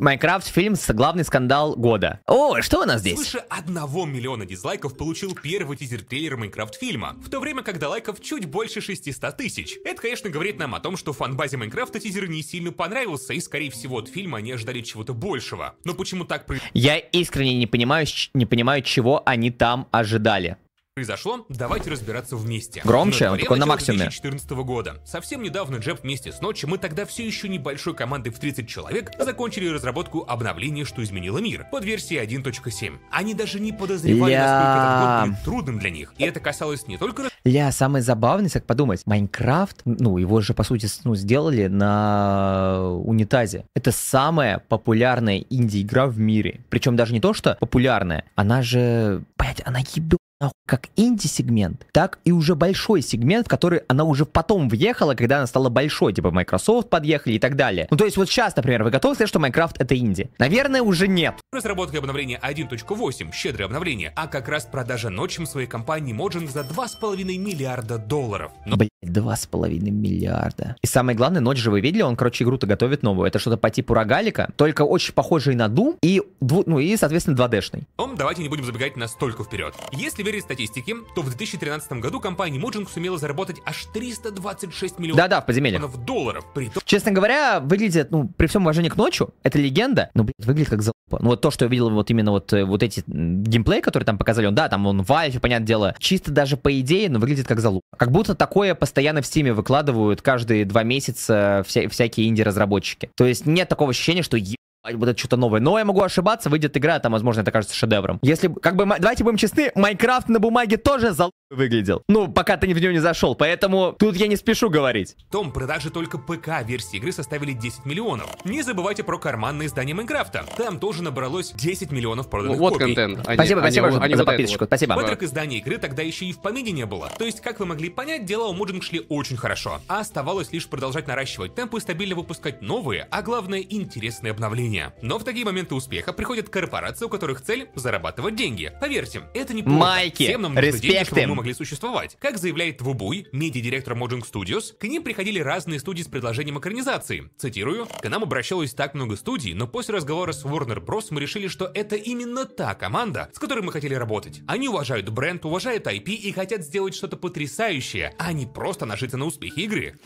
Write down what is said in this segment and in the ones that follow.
Майнкрафт фильм с главный скандал года. О, что у нас здесь? Свыше одного миллиона дизлайков получил первый тизер-трейлер Майнкрафт фильма, в то время, когда лайков чуть больше 600 тысяч. Это, конечно, говорит нам о том, что фанбазе Майнкрафта тизер не сильно понравился, и, скорее всего, от фильма они ожидали чего-то большего. Но почему так происходит? Я искренне не понимаю, не понимаю, чего они там ожидали произошло, давайте разбираться вместе. Громче, он такой на максимуме. 2014 года. Совсем недавно Джеб вместе с Ночи мы тогда все еще небольшой командой в 30 человек закончили разработку обновления «Что изменило мир» под версией 1.7. Они даже не подозревали, Я... насколько этот будет трудным для них. И это касалось не только... Я самое забавное, как подумать, Майнкрафт, ну, его же, по сути, ну, сделали на унитазе. Это самая популярная инди-игра в мире. Причем даже не то, что популярная, она же, блять, она еду как инди-сегмент, так и уже большой сегмент, в который она уже потом въехала, когда она стала большой, типа Microsoft подъехали и так далее. Ну то есть вот сейчас, например, вы готовы сказать, что Minecraft это инди? Наверное, уже нет. Разработка обновления 1.8, щедрое обновление, а как раз продажа ночью своей компании Mojang за 2,5 миллиарда долларов. Но... Блять, 2,5 миллиарда. И самое главное, ночь же вы видели, он, короче, игру-то готовит новую. Это что-то по типу рогалика, только очень похожий на Doom и, ну и, соответственно, 2D-шный. Ну, давайте не будем забегать настолько вперед. Если верить статистике, то в 2013 году компания Mojang сумела заработать аж 326 миллионов да, да, в подземельях. долларов. При... Честно говоря, выглядит, ну, при всем уважении к ночью, это легенда, но, блин, выглядит как залупа. Ну, вот то, что я видел вот именно вот, э, вот эти геймплей, которые там показали, он, да, там он в понятное дело, чисто даже по идее, но выглядит как залупа. Как будто такое постоянно в стиме выкладывают каждые два месяца э, вся, всякие инди-разработчики. То есть нет такого ощущения, что будет а, что-то новое. Но я могу ошибаться, выйдет игра, там, возможно, это кажется шедевром. Если, как бы, давайте будем честны, Майнкрафт на бумаге тоже зал выглядел. Ну, пока ты в нее не зашел, поэтому тут я не спешу говорить. Том, продажи только ПК-версии игры составили 10 миллионов. Не забывайте про карманное издание Майнкрафта. Там тоже набралось 10 миллионов проданных ну, вот копий. контент. Они, спасибо, они, спасибо они, за вот подписочку, вот. спасибо. Патрик издания игры тогда еще и в помине не было. То есть, как вы могли понять, дела у Моджинг шли очень хорошо. А оставалось лишь продолжать наращивать темп и стабильно выпускать новые, а главное, интересные обновления. Но в такие моменты успеха приходят корпорации, у которых цель зарабатывать деньги. Поверьте, это не просто. Майки, Всем нам респекты, деньги, могли существовать. Как заявляет Твубуй, медиа-директор Mojang Studios, к ним приходили разные студии с предложением экранизации. Цитирую, «К нам обращалось так много студий, но после разговора с Warner Bros. мы решили, что это именно та команда, с которой мы хотели работать. Они уважают бренд, уважают IP и хотят сделать что-то потрясающее, а не просто нажиться на успехи игры».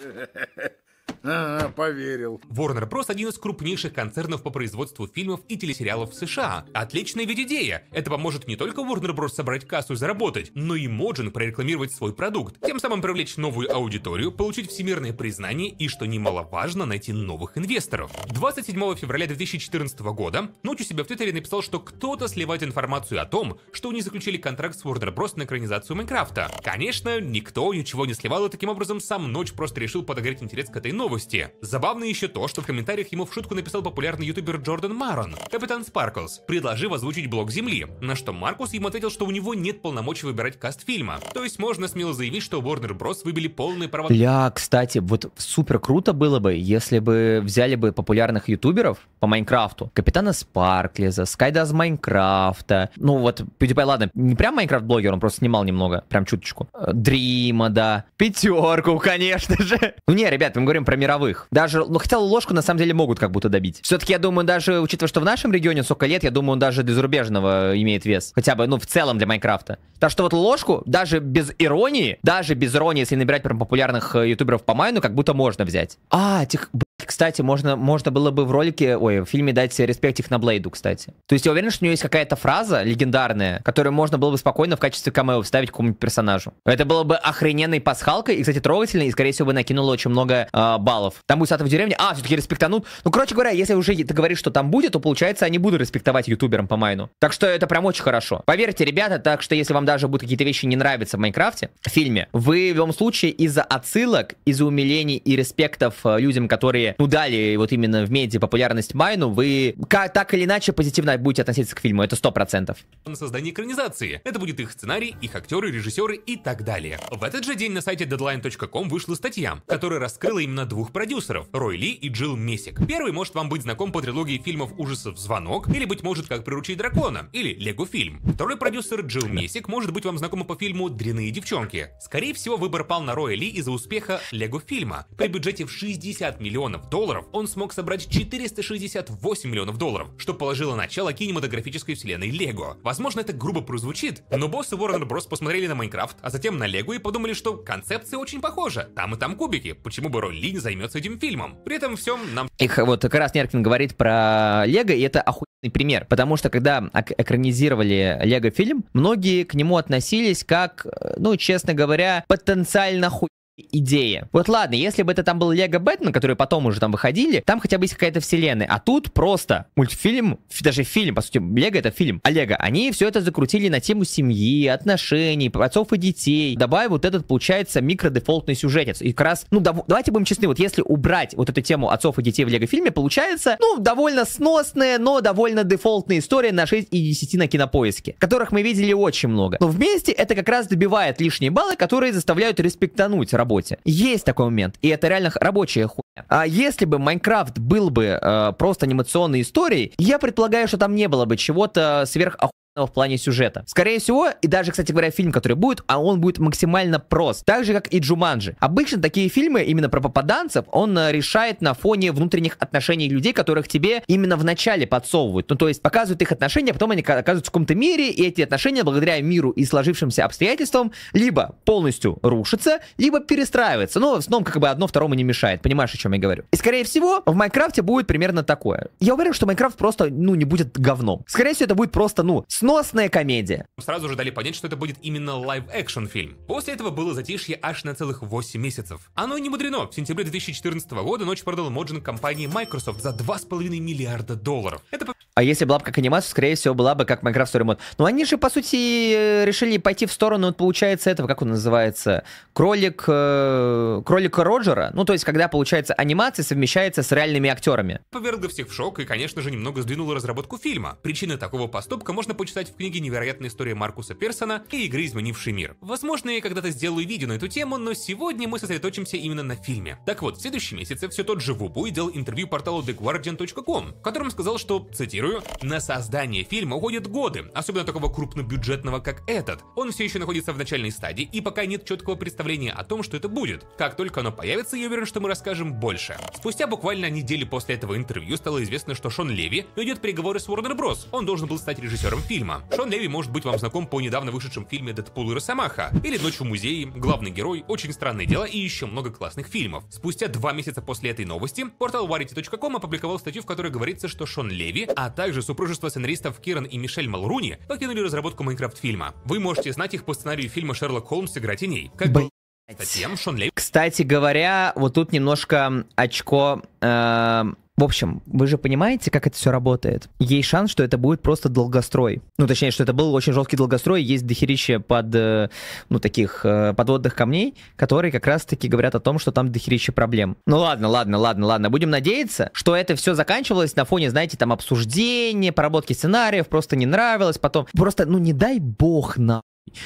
Ага, поверил. Warner Bros. один из крупнейших концернов по производству фильмов и телесериалов в США. Отличная ведь идея. Это поможет не только Warner Bros. собрать кассу и заработать, но и Моджин прорекламировать свой продукт, тем самым привлечь новую аудиторию, получить всемирное признание и, что немаловажно, найти новых инвесторов. 27 февраля 2014 года ночью себя в Твиттере написал, что кто-то сливает информацию о том, что они заключили контракт с Warner Bros. на экранизацию Майнкрафта. Конечно, никто ничего не сливал, и таким образом сам Ночь просто решил подогреть интерес к этой новости новости. Забавно еще то, что в комментариях ему в шутку написал популярный ютубер Джордан Марон, капитан Спарклс, предложив озвучить блок Земли, на что Маркус ему ответил, что у него нет полномочий выбирать каст фильма. То есть можно смело заявить, что Warner Bros. выбили полные права... Бля, кстати, вот супер круто было бы, если бы взяли бы популярных ютуберов по Майнкрафту. Капитана Спарклиза, Скайда из Майнкрафта. Ну вот, PewDiePie, ладно, не прям Майнкрафт-блогер, он просто снимал немного, прям чуточку. Э, Дрима, да. Пятерку, конечно же. Ну не, ребят, мы говорим про мировых. Даже, ну хотя ложку на самом деле могут как будто добить. Все-таки я думаю, даже учитывая, что в нашем регионе сколько лет, я думаю, он даже для зарубежного имеет вес. Хотя бы, ну, в целом для Майнкрафта. Так что вот ложку, даже без иронии, даже без иронии, если набирать прям популярных э, ютуберов по майну, как будто можно взять. А, тех... Кстати, можно, можно было бы в ролике, ой, в фильме дать респект их на Блейду, кстати. То есть я уверен, что у нее есть какая-то фраза легендарная, которую можно было бы спокойно в качестве камео вставить какому-нибудь персонажу. Это было бы охрененной пасхалкой, и, кстати, трогательной, и, скорее всего, бы накинуло очень много э, баллов. Там будет в деревне, а, все-таки респектанут. Ну, короче говоря, если уже ты говоришь, что там будет, то, получается, они будут респектовать ютуберам по майну. Так что это прям очень хорошо. Поверьте, ребята, так что если вам даже будут какие-то вещи не нравиться в Майнкрафте, в фильме, вы в любом случае из-за отсылок, из-за умилений и респектов э, людям, которые ну, дали вот именно в медиа популярность Майну, вы как так или иначе позитивно будете относиться к фильму, это сто процентов. На создание экранизации. Это будет их сценарий, их актеры, режиссеры и так далее. В этот же день на сайте deadline.com вышла статья, которая раскрыла именно двух продюсеров, Рой Ли и Джилл Месик. Первый может вам быть знаком по трилогии фильмов ужасов «Звонок» или, быть может, «Как приручить дракона» или «Лего фильм». Второй продюсер Джилл Месик может быть вам знаком по фильму «Дряные девчонки». Скорее всего, выбор пал на Роя Ли из-за успеха «Лего фильма». При бюджете в 60 миллионов миллионов долларов, он смог собрать 468 миллионов долларов, что положило начало кинематографической вселенной Лего. Возможно, это грубо прозвучит, но боссы Warner Bros. посмотрели на Майнкрафт, а затем на Лего и подумали, что концепция очень похожа. Там и там кубики, почему бы Рой не займется этим фильмом? При этом всем нам... их вот как раз Неркин говорит про Лего, и это охуенный пример, потому что когда экранизировали Лего фильм, многие к нему относились как, э, ну, честно говоря, потенциально хуй идея. Вот ладно, если бы это там был Лего Бэтмен, который потом уже там выходили, там хотя бы есть какая-то вселенная. А тут просто мультфильм, даже фильм, по сути, Лего это фильм. Олега, а они все это закрутили на тему семьи, отношений, отцов и детей, добавив вот этот, получается, микродефолтный сюжетец. И как раз, ну, дав- давайте будем честны, вот если убрать вот эту тему отцов и детей в Лего фильме, получается, ну, довольно сносная, но довольно дефолтная история на 6 и 10 на кинопоиске, которых мы видели очень много. Но вместе это как раз добивает лишние баллы, которые заставляют респектануть работе. Есть такой момент, и это реально рабочая хуйня. А если бы Майнкрафт был бы э, просто анимационной историей, я предполагаю, что там не было бы чего-то сверх в плане сюжета. Скорее всего, и даже, кстати говоря, фильм, который будет, а он будет максимально прост. Так же, как и Джуманджи. Обычно такие фильмы именно про попаданцев, он э, решает на фоне внутренних отношений людей, которых тебе именно в начале подсовывают. Ну, то есть показывают их отношения, а потом они оказываются в каком-то мире, и эти отношения, благодаря миру и сложившимся обстоятельствам, либо полностью рушатся, либо перестраиваются. Но ну, в основном как бы одно второму не мешает. Понимаешь, о чем я говорю? И, скорее всего, в Майнкрафте будет примерно такое. Я уверен, что Майнкрафт просто, ну, не будет говном. Скорее всего, это будет просто, ну, Сносная комедия. Сразу же дали понять, что это будет именно лайв-экшн фильм. После этого было затишье аж на целых 8 месяцев. Оно не мудрено. В сентябре 2014 года ночь продал Моджин компании Microsoft за 2,5 миллиарда долларов. Это а если была бы как анимация, скорее всего, была бы как Minecraft Story Mode. Но они же, по сути, э, решили пойти в сторону, вот, получается, этого, как он называется, кролик, э, кролика Роджера. Ну, то есть, когда, получается, анимация совмещается с реальными актерами. Повергло всех в шок и, конечно же, немного сдвинуло разработку фильма. Причины такого поступка можно почитать в книге «Невероятная история Маркуса Персона» и «Игры, изменивший мир». Возможно, я когда-то сделаю видео на эту тему, но сегодня мы сосредоточимся именно на фильме. Так вот, в следующем месяце все тот же Вубуй делал интервью порталу TheGuardian.com, в котором сказал, что, цитирую, резюмирую, на создание фильма уходят годы, особенно такого крупнобюджетного, как этот. Он все еще находится в начальной стадии, и пока нет четкого представления о том, что это будет. Как только оно появится, я уверен, что мы расскажем больше. Спустя буквально недели после этого интервью стало известно, что Шон Леви идет переговоры с Warner Bros. Он должен был стать режиссером фильма. Шон Леви может быть вам знаком по недавно вышедшем фильме «Дэдпул и Росомаха» или «Ночь в музее», «Главный герой», «Очень странные дела» и еще много классных фильмов. Спустя два месяца после этой новости портал Variety.com опубликовал статью, в которой говорится, что Шон Леви, а также супружество сценаристов Киран и Мишель Малруни покинули разработку Майнкрафт-фильма. Вы можете знать их по сценарию фильма «Шерлок Холмс. Игра теней». Как Блин. Затем Шон Лейв... Кстати говоря, вот тут немножко очко э, в общем, вы же понимаете, как это все работает. Есть шанс, что это будет просто долгострой. Ну, точнее, что это был очень жесткий долгострой. Есть дохерища под, э, ну, таких э, подводных камней, которые как раз-таки говорят о том, что там дохерища проблем. Ну, ладно, ладно, ладно, ладно. Будем надеяться, что это все заканчивалось на фоне, знаете, там обсуждения, поработки сценариев, просто не нравилось потом. Просто, ну, не дай бог на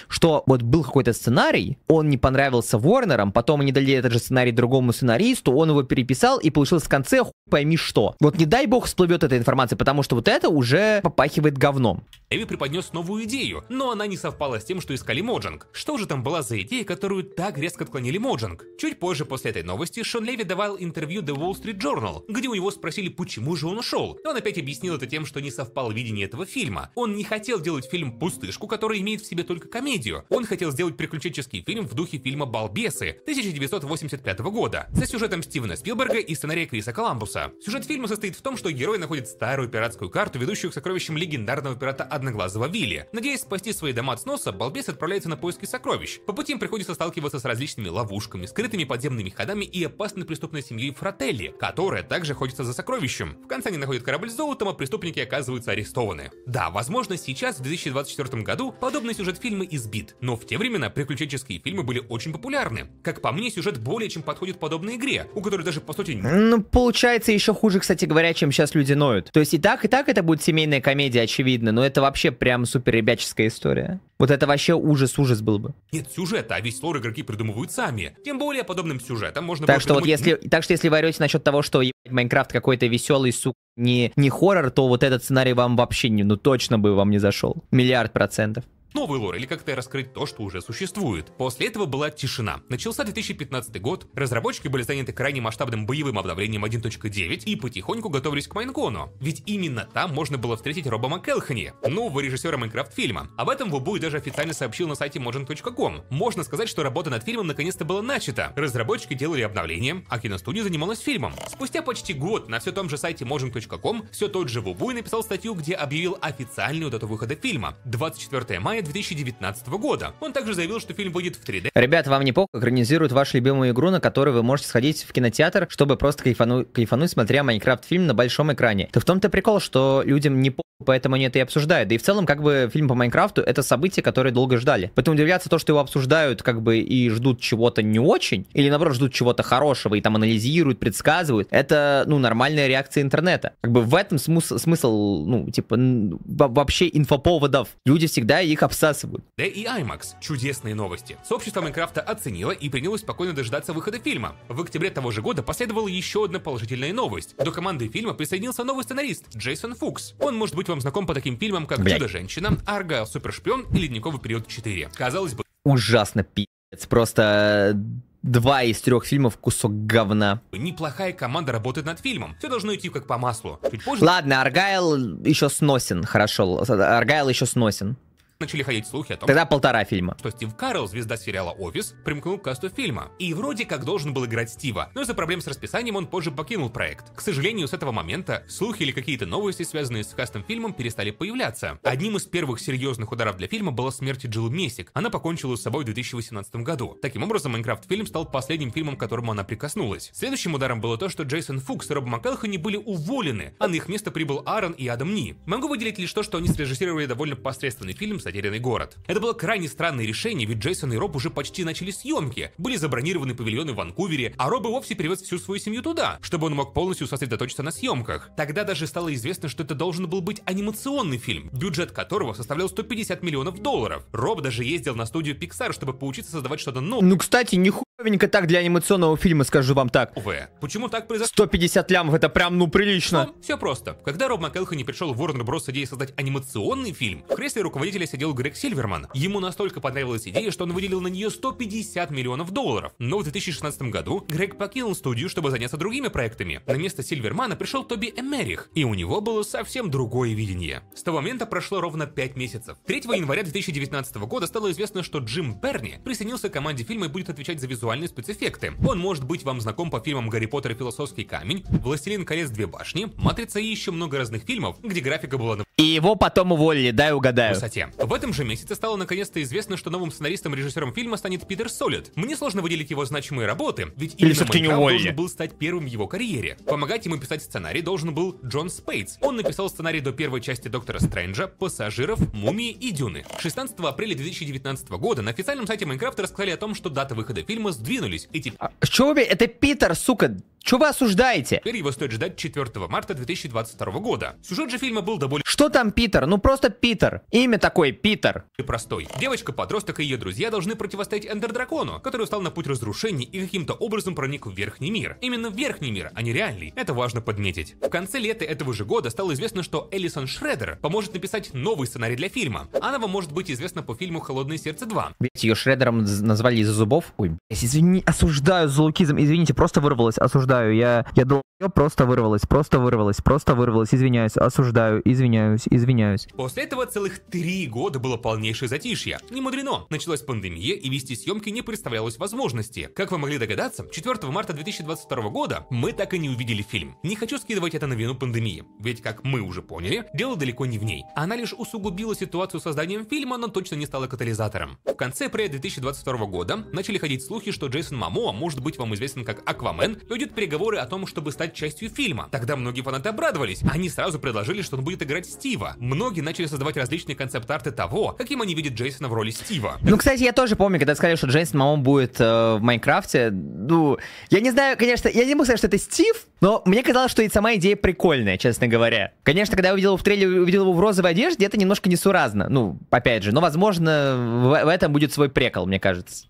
что вот был какой-то сценарий, он не понравился Ворнерам, потом они дали этот же сценарий другому сценаристу, он его переписал, и получилось в конце хуй пойми что. Вот не дай бог всплывет эта информация, потому что вот это уже попахивает говном. Эви преподнес новую идею, но она не совпала с тем, что искали Моджинг. Что же там была за идея, которую так резко отклонили Моджинг? Чуть позже после этой новости Шон Леви давал интервью The Wall Street Journal, где у него спросили, почему же он ушел. И он опять объяснил это тем, что не совпало видение этого фильма. Он не хотел делать фильм «Пустышку», который имеет в себе только комедию. Он хотел сделать приключенческий фильм в духе фильма «Балбесы» 1985 года за сюжетом Стивена Спилберга и сценарием Криса Коламбуса. Сюжет фильма состоит в том, что герой находит старую пиратскую карту, ведущую к сокровищам легендарного пирата Одноглазого Вилли. Надеясь спасти свои дома от сноса, Балбес отправляется на поиски сокровищ. По пути им приходится сталкиваться с различными ловушками, скрытыми подземными ходами и опасной преступной семьей Фрателли, которая также охотится за сокровищем. В конце они находят корабль с золотом, а преступники оказываются арестованы. Да, возможно, сейчас, в 2024 году, подобный сюжет фильма фильмы избит, но в те времена приключенческие фильмы были очень популярны. Как по мне, сюжет более чем подходит подобной игре, у которой даже по сути... Ну, получается еще хуже, кстати говоря, чем сейчас люди ноют. То есть и так, и так это будет семейная комедия, очевидно, но это вообще прям супер ребяческая история. Вот это вообще ужас-ужас был бы. Нет сюжета, а весь лор игроки придумывают сами. Тем более подобным сюжетом можно так что придумать... вот если Так что если вы орете насчет того, что Майнкрафт какой-то веселый, сука, не, не хоррор, то вот этот сценарий вам вообще не, ну точно бы вам не зашел. Миллиард процентов новый лор или как-то раскрыть то, что уже существует. После этого была тишина. Начался 2015 год, разработчики были заняты крайне масштабным боевым обновлением 1.9 и потихоньку готовились к Майнкону. Ведь именно там можно было встретить Роба МакКелхани, нового режиссера Майнкрафт-фильма. Об этом Вубуй даже официально сообщил на сайте Mojang.com. Можно сказать, что работа над фильмом наконец-то была начата. Разработчики делали обновление, а киностудия занималась фильмом. Спустя почти год на все том же сайте Mojang.com все тот же Вубуй написал статью, где объявил официальную дату выхода фильма – 24 мая 2019 года. Он также заявил, что фильм будет в 3D. Ребят, вам не пок, экранизируют вашу любимую игру, на которую вы можете сходить в кинотеатр, чтобы просто кайфану... кайфануть, смотря Майнкрафт-фильм на большом экране. То в том-то прикол, что людям не по поэтому они это и обсуждают. Да и в целом, как бы, фильм по Майнкрафту — это событие, которое долго ждали. Поэтому удивляться то, что его обсуждают, как бы, и ждут чего-то не очень, или, наоборот, ждут чего-то хорошего, и там анализируют, предсказывают, это, ну, нормальная реакция интернета. Как бы в этом смысл, смысл ну, типа, вообще инфоповодов. Люди всегда их обсуждают обсасывают. Да и IMAX. Чудесные новости. Сообщество Майнкрафта оценило и принялось спокойно дожидаться выхода фильма. В октябре того же года последовала еще одна положительная новость. До команды фильма присоединился новый сценарист Джейсон Фукс. Он может быть вам знаком по таким фильмам, как «Чудо-женщина», «Аргайл Супершпион» и «Ледниковый период 4». Казалось бы... Ужасно пи***ц. Просто э, два из трех фильмов кусок говна. Неплохая команда работает над фильмом. Все должно идти как по маслу. Чуть позже... Ладно, Аргайл еще сносен, хорошо. Аргайл еще сносен. Начали ходить слухи о том, Тогда полтора фильма. что Стив Карл, звезда сериала «Офис», примкнул к касту фильма. И вроде как должен был играть Стива, но из-за проблем с расписанием он позже покинул проект. К сожалению, с этого момента слухи или какие-то новости, связанные с кастом фильмом, перестали появляться. Одним из первых серьезных ударов для фильма была смерть Джилл Месик. Она покончила с собой в 2018 году. Таким образом, Майнкрафт-фильм стал последним фильмом, к которому она прикоснулась. Следующим ударом было то, что Джейсон Фукс и Роб МакКелхани были уволены, а на их место прибыл Аарон и Адам Ни. Могу выделить лишь то, что они срежиссировали довольно посредственный фильм с «Затерянный город». Это было крайне странное решение, ведь Джейсон и Роб уже почти начали съемки, были забронированы павильоны в Ванкувере, а Роб и вовсе перевез всю свою семью туда, чтобы он мог полностью сосредоточиться на съемках. Тогда даже стало известно, что это должен был быть анимационный фильм, бюджет которого составлял 150 миллионов долларов. Роб даже ездил на студию Pixar, чтобы поучиться создавать что-то новое. Ну, кстати, ниху Новенько так для анимационного фильма, скажу вам так. В. Почему так произошло? 150 лямов, это прям, ну, прилично. Ну, все просто. Когда Роб не пришел в Warner Bros. идеей создать анимационный фильм, в кресле руководителя сидел Грег Сильверман. Ему настолько понравилась идея, что он выделил на нее 150 миллионов долларов. Но в 2016 году Грег покинул студию, чтобы заняться другими проектами. На место Сильвермана пришел Тоби Эмерих, и у него было совсем другое видение. С того момента прошло ровно 5 месяцев. 3 января 2019 года стало известно, что Джим Берни присоединился к команде фильма и будет отвечать за визуал визуальные спецэффекты. Он может быть вам знаком по фильмам «Гарри Поттер и философский камень», «Властелин колец. Две башни», «Матрица» и еще много разных фильмов, где графика была на... И его потом уволили, дай угадаю. Высоте. В этом же месяце стало наконец-то известно, что новым сценаристом и режиссером фильма станет Питер Солид. Мне сложно выделить его значимые работы, ведь именно Майнкрафт не уволили. должен был стать первым в его карьере. Помогать ему писать сценарий должен был Джон Спейтс. Он написал сценарий до первой части Доктора Стрэнджа, Пассажиров, Мумии и Дюны. 16 апреля 2019 года на официальном сайте Майнкрафта рассказали о том, что дата выхода фильма сдвинулись. И А, что вы... Это Питер, сука, чего вы осуждаете? Теперь его стоит ждать 4 марта 2022 года. Сюжет же фильма был довольно... Что там Питер? Ну просто Питер. Имя такое Питер. И простой. Девочка-подросток и ее друзья должны противостоять Эндердракону, который устал на путь разрушений и каким-то образом проник в верхний мир. Именно в верхний мир, а не реальный. Это важно подметить. В конце лета этого же года стало известно, что Элисон Шредер поможет написать новый сценарий для фильма. Она вам может быть известна по фильму «Холодное сердце 2». Ведь ее Шредером назвали из-за зубов? Ой, извини, осуждаю за залукизм, извините, просто вырвалось, осуждаю осуждаю, я, я долго просто вырвалась, просто вырвалась, просто вырвалась, извиняюсь, осуждаю, извиняюсь, извиняюсь. После этого целых три года было полнейшее затишье. Не мудрено. Началась пандемия, и вести съемки не представлялось возможности. Как вы могли догадаться, 4 марта 2022 года мы так и не увидели фильм. Не хочу скидывать это на вину пандемии, ведь, как мы уже поняли, дело далеко не в ней. Она лишь усугубила ситуацию с созданием фильма, но точно не стала катализатором. В конце апреля 2022 года начали ходить слухи, что Джейсон Мамоа может быть вам известен как Аквамен, и переговоры о том, чтобы стать частью фильма. Тогда многие фанаты обрадовались. Они сразу предложили, что он будет играть Стива. Многие начали создавать различные концепт-арты того, каким они видят Джейсона в роли Стива. Ну, кстати, я тоже помню, когда сказали, что Джейсон, мама будет э, в Майнкрафте. Ну, я не знаю, конечно, я не могу сказать, что это Стив, но мне казалось, что и сама идея прикольная, честно говоря. Конечно, когда я увидел его в трейлере, увидел его в розовой одежде, это немножко несуразно. Ну, опять же, но, возможно, в, в этом будет свой прекол, мне кажется.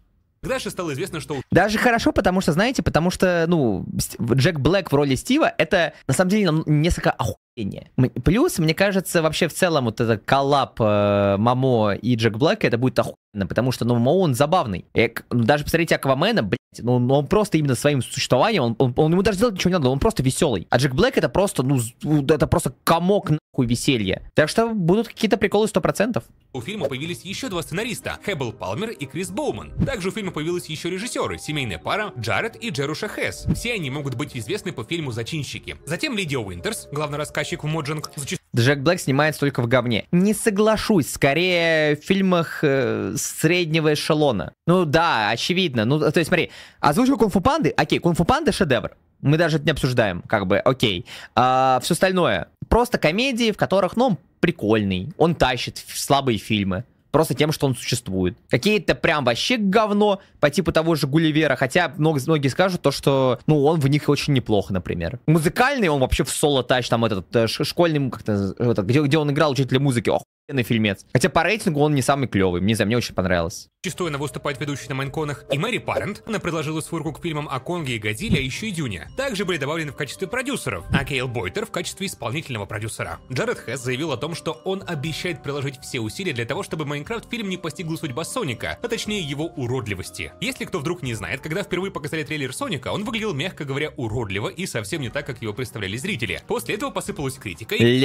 Грэше стало известно, что... Даже хорошо, потому что, знаете, потому что, ну, Джек Блэк в роли Стива, это, на самом деле, несколько ох Плюс, мне кажется, вообще в целом вот этот коллап э, Мамо и Джек Блэк это будет охуенно, потому что, ну, Мамо, он забавный. Эк, ну, даже посмотрите Аквамена, блядь, ну, ну, он, просто именно своим существованием, он, он, он, ему даже делать ничего не надо, он просто веселый. А Джек Блэк это просто, ну, это просто комок нахуй веселья. Так что будут какие-то приколы 100%. У фильма появились еще два сценариста, Хэббл Палмер и Крис Боуман. Также у фильма появились еще режиссеры, семейная пара Джаред и Джеруша Хесс. Все они могут быть известны по фильму «Зачинщики». Затем Лидия Уинтерс, главный рассказчик заказчик в Моджинг Джек Блэк снимается только в говне. Не соглашусь, скорее в фильмах э, среднего эшелона. Ну да, очевидно. Ну, то есть смотри, озвучка Кунг-фу Панды, окей, Кунг-фу Панда шедевр. Мы даже это не обсуждаем, как бы, окей. А, все остальное, просто комедии, в которых, ну, он прикольный, он тащит слабые фильмы просто тем, что он существует. Какие-то прям вообще говно по типу того же Гулливера, хотя много, многие скажут то, что, ну, он в них очень неплохо, например. Музыкальный он вообще в соло-тач, там этот э, школьный, как-то, где, где он играл учитель музыки, ох, офигенный фильмец. Хотя по рейтингу он не самый клевый. Мне, не знаю, мне очень понравилось. Чистую она выступает ведущий на Майнконах и Мэри Парент. Она предложила свою руку к фильмам о Конге и Годзилле, а еще и Дюне. Также были добавлены в качестве продюсеров, а Кейл Бойтер в качестве исполнительного продюсера. Джаред Хэс заявил о том, что он обещает приложить все усилия для того, чтобы Майнкрафт-фильм не постигла судьба Соника, а точнее его уродливости. Если кто вдруг не знает, когда впервые показали трейлер Соника, он выглядел, мягко говоря, уродливо и совсем не так, как его представляли зрители. После этого посыпалась критикой. И...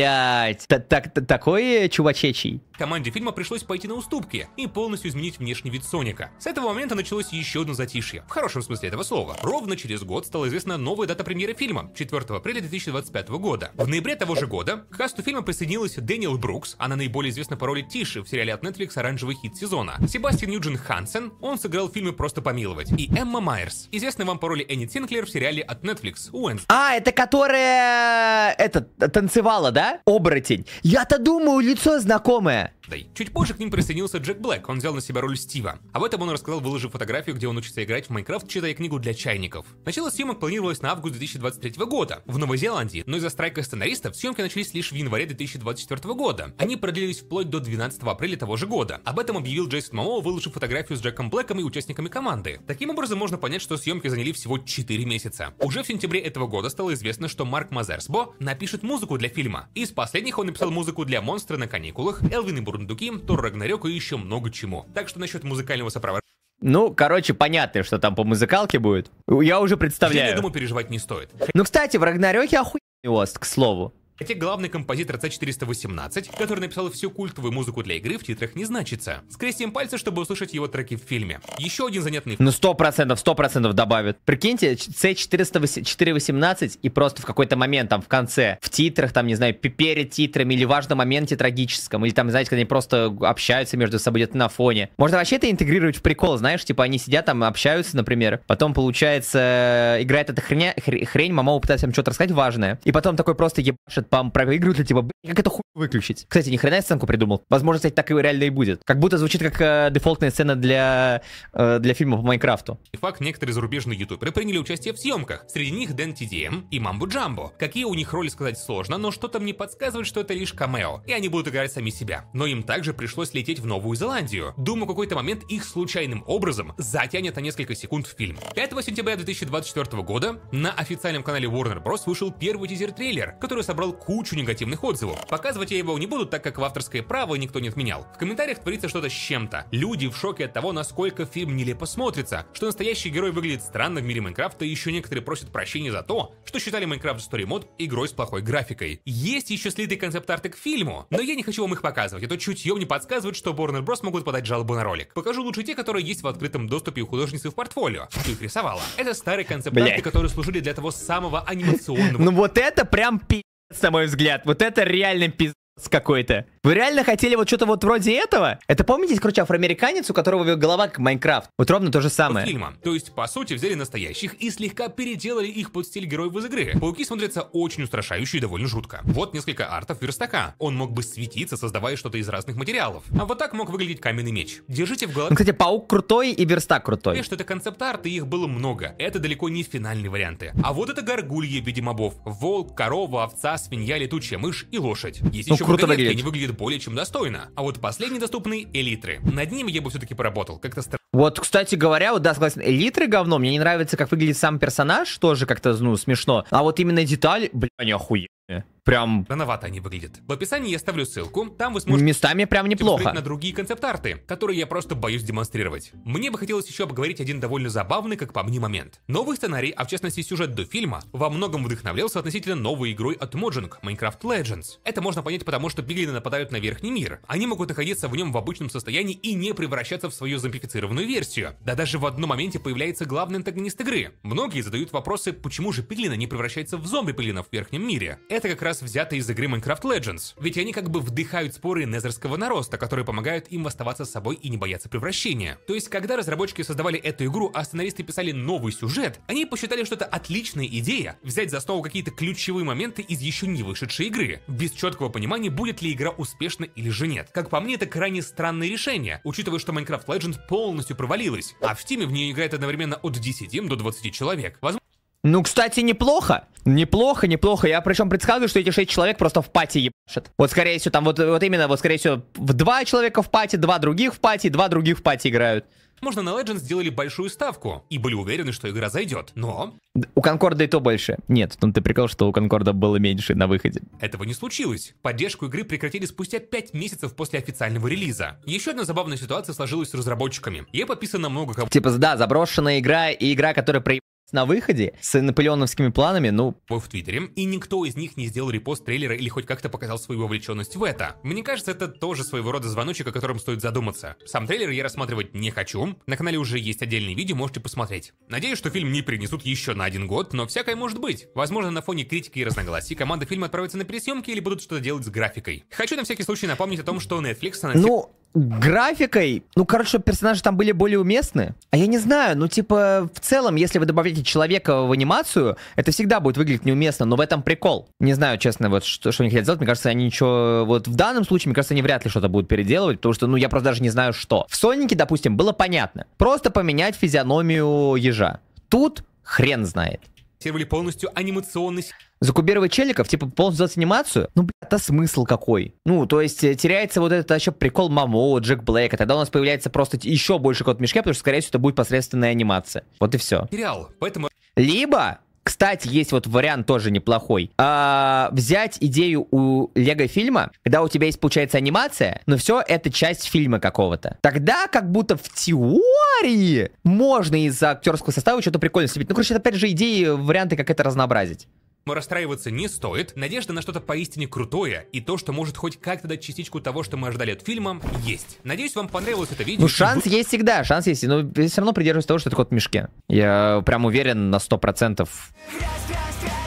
Так такое чувачей противоречий. Команде фильма пришлось пойти на уступки и полностью изменить внешний вид Соника. С этого момента началось еще одно затишье, в хорошем смысле этого слова. Ровно через год стала известна новая дата премьеры фильма, 4 апреля 2025 года. В ноябре того же года к касту фильма присоединилась Дэниел Брукс, она наиболее известна по роли Тиши в сериале от Netflix «Оранжевый хит сезона». Себастьян Юджин Хансен, он сыграл в фильме «Просто помиловать». И Эмма Майерс, известная вам по роли Энни Тинклер в сериале от Netflix «Уэнс». А, это которая... Э, это танцевала, да? Оборотень. Я-то думаю, лицо знакомое como é? Дэй. Чуть позже к ним присоединился Джек Блэк, он взял на себя роль Стива. Об а этом он рассказал, выложив фотографию, где он учится играть в Майнкрафт, читая книгу для чайников. Начало съемок планировалось на август 2023 года в Новой Зеландии, но из-за страйка сценаристов съемки начались лишь в январе 2024 года. Они продлились вплоть до 12 апреля того же года. Об этом объявил Джейсон Мамоа, выложив фотографию с Джеком Блэком и участниками команды. Таким образом, можно понять, что съемки заняли всего 4 месяца. Уже в сентябре этого года стало известно, что Марк Мазерсбо напишет музыку для фильма. Из последних он написал музыку для «Монстра на каникулах», «Элвин и Бурундуки, Тор Рагнарёк и еще много чему. Так что насчет музыкального сопровождения ну, короче, понятно, что там по музыкалке будет. Я уже представляю. Я, думаю, переживать не стоит. Ну, кстати, в Рагнарёке охуенный ост, к слову. Хотя главный композитор C418, который написал всю культовую музыку для игры, в титрах не значится. Скрестим пальцы, чтобы услышать его треки в фильме. Еще один занятный... Ну, сто процентов, сто процентов добавят. Прикиньте, C418 и просто в какой-то момент, там, в конце, в титрах, там, не знаю, перед титрами или важном моменте трагическом, или там, знаете, когда они просто общаются между собой где-то на фоне. Можно вообще это интегрировать в прикол, знаешь, типа они сидят там, общаются, например, потом, получается, играет эта хрень, хрень мама пытается им что-то рассказать важное, и потом такой просто ебашит вам проигрывают, типа, как это хуй выключить? Кстати, ни хрена я сценку придумал. Возможно, кстати, так и реально и будет. Как будто звучит как э, дефолтная сцена для, э, для фильма по Майнкрафту. И факт, некоторые зарубежные ютуберы приняли участие в съемках. Среди них Дэн TDM и Мамбу Джамбо. Какие у них роли сказать сложно, но что-то мне подсказывает, что это лишь камео, и они будут играть сами себя. Но им также пришлось лететь в Новую Зеландию. Думаю, какой-то момент их случайным образом затянет на несколько секунд в фильм. 5 сентября 2024 года на официальном канале Warner Bros. вышел первый тизер-трейлер, который собрал кучу негативных отзывов. Показывать я его не буду, так как в авторское право никто не отменял. В комментариях творится что-то с чем-то. Люди в шоке от того, насколько фильм нелепо смотрится, что настоящий герой выглядит странно в мире Майнкрафта, и еще некоторые просят прощения за то, что считали Майнкрафт Story Mode игрой с плохой графикой. Есть еще слитый концепт-арты к фильму, но я не хочу вам их показывать, а то чутье мне подсказывает, что Warner Bros. могут подать жалобу на ролик. Покажу лучше те, которые есть в открытом доступе у художницы в портфолио, что их рисовала. Это старые концепт-арты, которые служили для того самого анимационного... Ну вот это прям пи***. С мой взгляд. Вот это реально пиздец какой-то. Вы реально хотели вот что-то вот вроде этого? Это помните, короче, афроамериканец, у которого голова как Майнкрафт? Вот ровно то же самое. Фильма. То есть, по сути, взяли настоящих и слегка переделали их под стиль героев из игры. Пауки смотрятся очень устрашающе и довольно жутко. Вот несколько артов верстака. Он мог бы светиться, создавая что-то из разных материалов. А вот так мог выглядеть каменный меч. Держите в голове... Ну, кстати, паук крутой и верстак крутой. И что это концепт-арт, и их было много. Это далеко не финальные варианты. А вот это горгульи в виде мобов. Волк, корова, овца, свинья, летучая мышь и лошадь. Есть ну, еще круто выглядит. не выглядит выглядит более чем достойно. А вот последние доступные — элитры. Над ними я бы все-таки поработал, как-то странно. Вот, кстати говоря, вот да, согласен, элитры говно, мне не нравится, как выглядит сам персонаж, тоже как-то, ну, смешно. А вот именно деталь, бля, не охуенно. Э, прям... Рановато они выглядят. В описании я ставлю ссылку, там вы сможете... Местами прям неплохо. ...на другие концепт-арты, которые я просто боюсь демонстрировать. Мне бы хотелось еще обговорить один довольно забавный, как по мне, момент. Новый сценарий, а в частности сюжет до фильма, во многом вдохновлялся относительно новой игрой от Mojang, Minecraft Legends. Это можно понять потому, что пиглины нападают на верхний мир. Они могут находиться в нем в обычном состоянии и не превращаться в свою зомбифицированную версию. Да даже в одном моменте появляется главный антагонист игры. Многие задают вопросы, почему же пиглина не превращается в зомби-пиглина в верхнем мире. Это это как раз взято из игры Minecraft Legends. Ведь они как бы вдыхают споры незерского нароста, которые помогают им оставаться собой и не бояться превращения. То есть, когда разработчики создавали эту игру, а сценаристы писали новый сюжет, они посчитали, что это отличная идея взять за основу какие-то ключевые моменты из еще не вышедшей игры, без четкого понимания, будет ли игра успешна или же нет. Как по мне, это крайне странное решение, учитывая, что Minecraft Legends полностью провалилась, а в Steam в нее играет одновременно от 10 до 20 человек. Возможно, ну, кстати, неплохо. Неплохо, неплохо. Я причем предсказываю, что эти шесть человек просто в пати ебашат. Вот, скорее всего, там вот, вот именно, вот, скорее всего, в два человека в пати, два других в пати, два других в пати играют. Можно на Legends сделали большую ставку и были уверены, что игра зайдет, но... У Конкорда и то больше. Нет, там ты прикол, что у Конкорда было меньше на выходе. Этого не случилось. Поддержку игры прекратили спустя 5 месяцев после официального релиза. Еще одна забавная ситуация сложилась с разработчиками. Ей подписано много кого... Типа, да, заброшенная игра и игра, которая при на выходе с наполеоновскими планами, ну... В Твиттере, и никто из них не сделал репост трейлера или хоть как-то показал свою вовлеченность в это. Мне кажется, это тоже своего рода звоночек, о котором стоит задуматься. Сам трейлер я рассматривать не хочу, на канале уже есть отдельные видео, можете посмотреть. Надеюсь, что фильм не принесут еще на один год, но всякое может быть. Возможно, на фоне критики и разногласий команда фильма отправится на пересъемки или будут что-то делать с графикой. Хочу на всякий случай напомнить о том, что Netflix... Ну, анонси... Ну, графикой, ну, короче, персонажи там были более уместны. А я не знаю, ну, типа, в целом, если вы добавляете человека в анимацию, это всегда будет выглядеть неуместно, но в этом прикол. Не знаю, честно, вот что, что они хотят сделать. Мне кажется, они ничего... Вот в данном случае, мне кажется, они вряд ли что-то будут переделывать, потому что, ну, я просто даже не знаю, что. В Сонике, допустим, было понятно. Просто поменять физиономию ежа. Тут хрен знает адаптировали полностью анимационность. Закубировать челиков, типа полностью сделать анимацию? Ну, бля, это смысл какой? Ну, то есть э, теряется вот этот вообще прикол Мамо, Джек Блэка. Тогда у нас появляется просто еще больше кот в мешке, потому что, скорее всего, это будет посредственная анимация. Вот и все. Сериал, поэтому... Либо кстати, есть вот вариант тоже неплохой. А, взять идею у лего-фильма, когда у тебя есть, получается, анимация, но все это часть фильма какого-то. Тогда как будто в теории можно из актерского состава что-то прикольное слепить. Ну, короче, это опять же идеи, варианты, как это разнообразить. Но расстраиваться не стоит, надежда на что-то поистине крутое, и то, что может хоть как-то дать частичку того, что мы ожидали от фильма, есть. Надеюсь, вам понравилось это видео. Ну, шанс вы... есть всегда, шанс есть, но все равно придерживаюсь того, что это кот в мешке. Я прям уверен на 100%. Грязь, грязь, грязь.